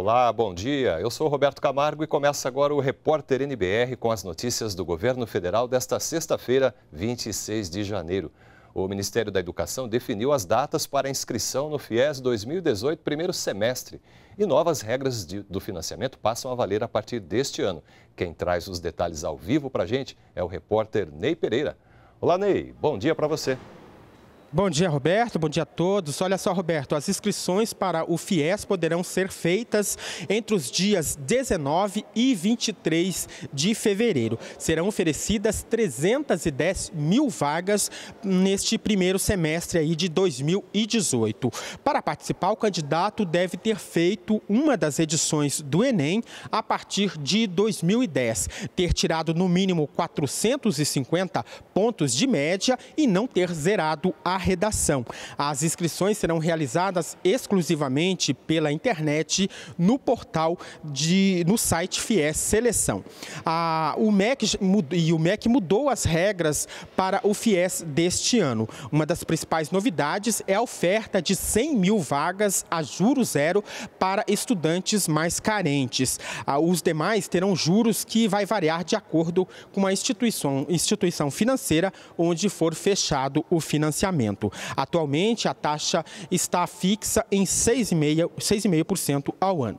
Olá, bom dia. Eu sou Roberto Camargo e começa agora o Repórter NBR com as notícias do governo federal desta sexta-feira, 26 de janeiro. O Ministério da Educação definiu as datas para inscrição no FIES 2018, primeiro semestre, e novas regras de, do financiamento passam a valer a partir deste ano. Quem traz os detalhes ao vivo para a gente é o repórter Ney Pereira. Olá, Ney. Bom dia para você. Bom dia, Roberto. Bom dia a todos. Olha só, Roberto, as inscrições para o FIES poderão ser feitas entre os dias 19 e 23 de fevereiro. Serão oferecidas 310 mil vagas neste primeiro semestre aí de 2018. Para participar, o candidato deve ter feito uma das edições do Enem a partir de 2010, ter tirado no mínimo 450 pontos de média e não ter zerado a redação. As inscrições serão realizadas exclusivamente pela internet no portal de no site FIES Seleção. A, o MEC e o MEC mudou as regras para o FIES deste ano. Uma das principais novidades é a oferta de 100 mil vagas a juros zero para estudantes mais carentes. os demais terão juros que vai variar de acordo com a instituição, instituição financeira onde for fechado o financiamento. Atualmente, a taxa está fixa em 6,5% ao ano.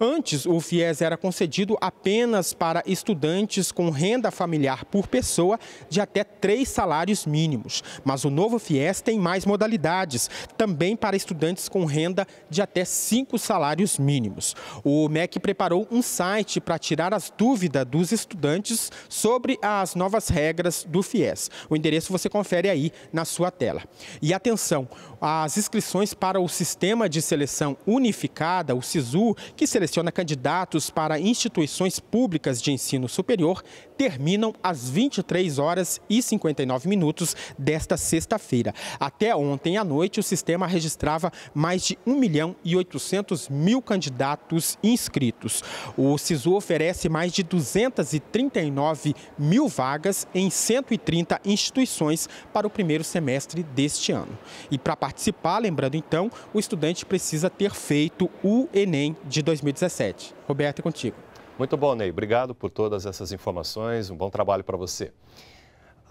Antes, o FIES era concedido apenas para estudantes com renda familiar por pessoa de até três salários mínimos, mas o novo FIES tem mais modalidades, também para estudantes com renda de até cinco salários mínimos. O MEC preparou um site para tirar as dúvidas dos estudantes sobre as novas regras do FIES. O endereço você confere aí na sua tela. E atenção, as inscrições para o Sistema de Seleção Unificada, o SISU, que seleciona candidatos para instituições públicas de ensino superior, terminam às 23 horas e 59 minutos desta sexta-feira. Até ontem à noite, o sistema registrava mais de 1 milhão e 800 mil candidatos inscritos. O SISU oferece mais de 239 mil vagas em 130 instituições para o primeiro semestre deste ano. E para participar, lembrando então, o estudante precisa ter feito o Enem de 2017. Roberto, é contigo. Muito bom, Ney. Obrigado por todas essas informações. Um bom trabalho para você.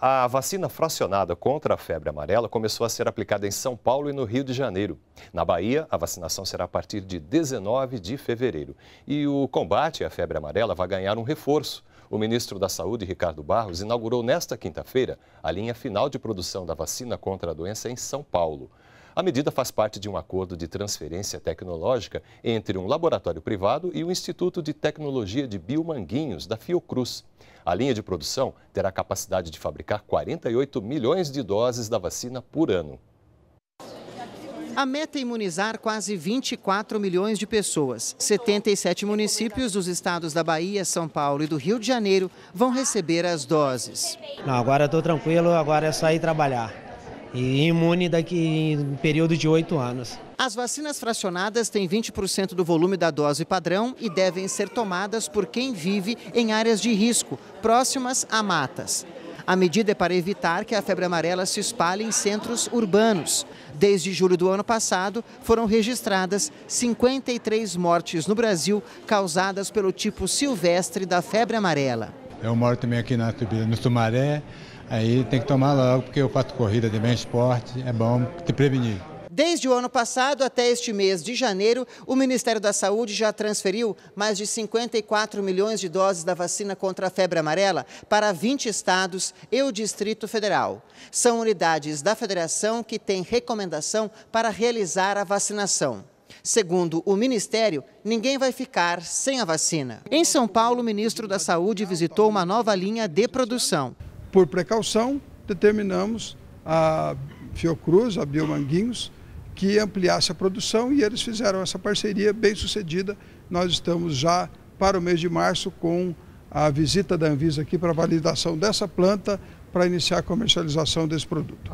A vacina fracionada contra a febre amarela começou a ser aplicada em São Paulo e no Rio de Janeiro. Na Bahia, a vacinação será a partir de 19 de fevereiro. E o combate à febre amarela vai ganhar um reforço o ministro da Saúde, Ricardo Barros, inaugurou nesta quinta-feira a linha final de produção da vacina contra a doença em São Paulo. A medida faz parte de um acordo de transferência tecnológica entre um laboratório privado e o Instituto de Tecnologia de Biomanguinhos, da Fiocruz. A linha de produção terá capacidade de fabricar 48 milhões de doses da vacina por ano. A meta é imunizar quase 24 milhões de pessoas. 77 municípios dos estados da Bahia, São Paulo e do Rio de Janeiro vão receber as doses. Não, agora estou tranquilo, agora é só ir trabalhar. E imune daqui em período de oito anos. As vacinas fracionadas têm 20% do volume da dose padrão e devem ser tomadas por quem vive em áreas de risco, próximas a matas. A medida é para evitar que a febre amarela se espalhe em centros urbanos. Desde julho do ano passado, foram registradas 53 mortes no Brasil causadas pelo tipo silvestre da febre amarela. Eu moro também aqui na subida no Sumaré, aí tem que tomar logo, porque eu faço corrida de bem esporte, é bom te prevenir. Desde o ano passado até este mês de janeiro, o Ministério da Saúde já transferiu mais de 54 milhões de doses da vacina contra a febre amarela para 20 estados e o Distrito Federal. São unidades da federação que têm recomendação para realizar a vacinação. Segundo o Ministério, ninguém vai ficar sem a vacina. Em São Paulo, o ministro da Saúde visitou uma nova linha de produção. Por precaução, determinamos a Fiocruz, a Biomanguinhos, que ampliasse a produção e eles fizeram essa parceria bem sucedida. Nós estamos já para o mês de março com a visita da Anvisa aqui para validação dessa planta para iniciar a comercialização desse produto.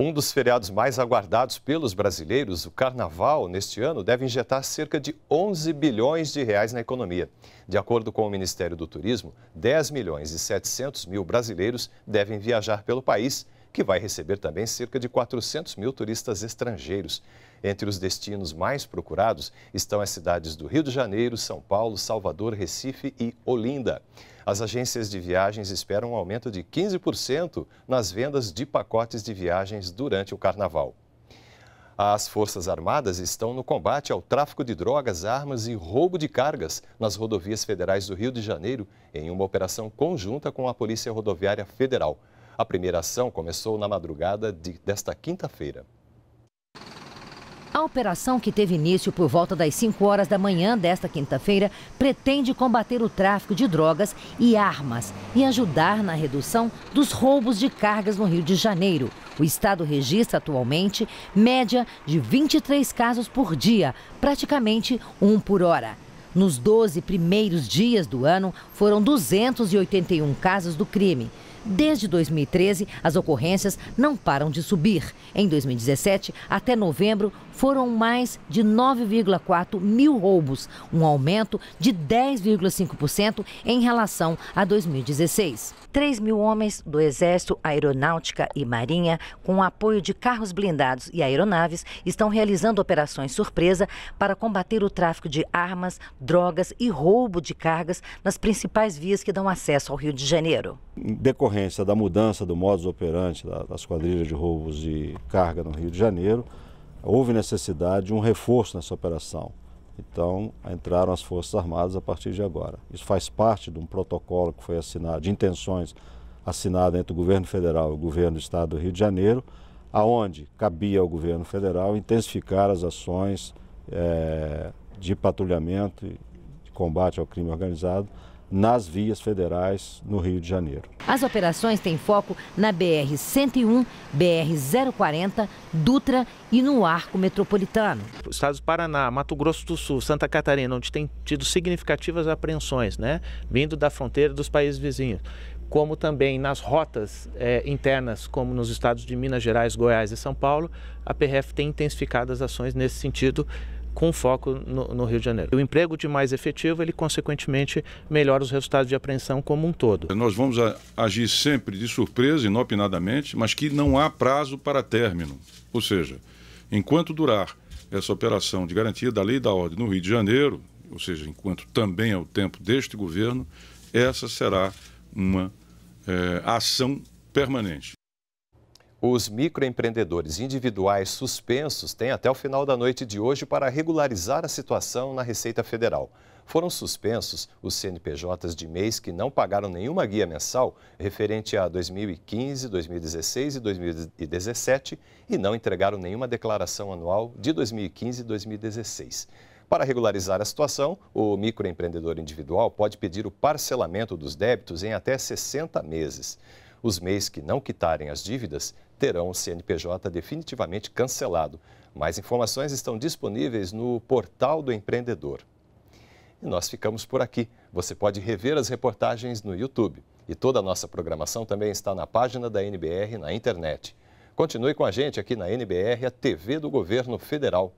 Um dos feriados mais aguardados pelos brasileiros, o Carnaval, neste ano, deve injetar cerca de 11 bilhões de reais na economia. De acordo com o Ministério do Turismo, 10 milhões e 700 mil brasileiros devem viajar pelo país que vai receber também cerca de 400 mil turistas estrangeiros. Entre os destinos mais procurados estão as cidades do Rio de Janeiro, São Paulo, Salvador, Recife e Olinda. As agências de viagens esperam um aumento de 15% nas vendas de pacotes de viagens durante o carnaval. As Forças Armadas estão no combate ao tráfico de drogas, armas e roubo de cargas nas rodovias federais do Rio de Janeiro, em uma operação conjunta com a Polícia Rodoviária Federal. A primeira ação começou na madrugada de, desta quinta-feira. A operação, que teve início por volta das 5 horas da manhã desta quinta-feira, pretende combater o tráfico de drogas e armas e ajudar na redução dos roubos de cargas no Rio de Janeiro. O estado registra atualmente média de 23 casos por dia, praticamente um por hora. Nos 12 primeiros dias do ano, foram 281 casos do crime. Desde 2013, as ocorrências não param de subir. Em 2017, até novembro, foram mais de 9,4 mil roubos, um aumento de 10,5% em relação a 2016. 3 mil homens do Exército, Aeronáutica e Marinha, com o apoio de carros blindados e aeronaves, estão realizando operações surpresa para combater o tráfico de armas, drogas e roubo de cargas nas principais vias que dão acesso ao Rio de Janeiro. Em decorrência da mudança do modus operandi das quadrilhas de roubos de carga no Rio de Janeiro, houve necessidade de um reforço nessa operação. Então, entraram as Forças Armadas a partir de agora. Isso faz parte de um protocolo que foi assinado, de intenções assinado entre o governo federal e o governo do estado do Rio de Janeiro, aonde cabia ao governo federal intensificar as ações é, de patrulhamento e de combate ao crime organizado nas vias federais no Rio de Janeiro. As operações têm foco na BR-101, BR-040, Dutra e no arco metropolitano. Os estados do Paraná, Mato Grosso do Sul, Santa Catarina, onde tem tido significativas apreensões, né, vindo da fronteira dos países vizinhos como também nas rotas é, internas, como nos estados de Minas Gerais, Goiás e São Paulo, a PRF tem intensificado as ações nesse sentido, com foco no, no, Rio de Janeiro. O emprego de mais efetivo, ele consequentemente melhora os resultados de apreensão como um todo. Nós vamos a, agir sempre de surpresa, inopinadamente, mas que não há prazo para término. Ou seja, enquanto durar essa operação de garantia da lei e da ordem no Rio de Janeiro, ou seja, enquanto também é o tempo deste governo, essa será uma é, ação permanente. Os microempreendedores individuais suspensos têm até o final da noite de hoje para regularizar a situação na Receita Federal. Foram suspensos os CNPJs de mês que não pagaram nenhuma guia mensal referente a 2015, 2016 e 2017 e não entregaram nenhuma declaração anual de 2015 e 2016. Para regularizar a situação, o microempreendedor individual pode pedir o parcelamento dos débitos em até 60 meses. Os mês que não quitarem as dívidas terão o CNPJ definitivamente cancelado. Mais informações estão disponíveis no portal do empreendedor. E nós ficamos por aqui. Você pode rever as reportagens no YouTube. E toda a nossa programação também está na página da NBR na internet. Continue com a gente aqui na NBR, a TV do Governo Federal.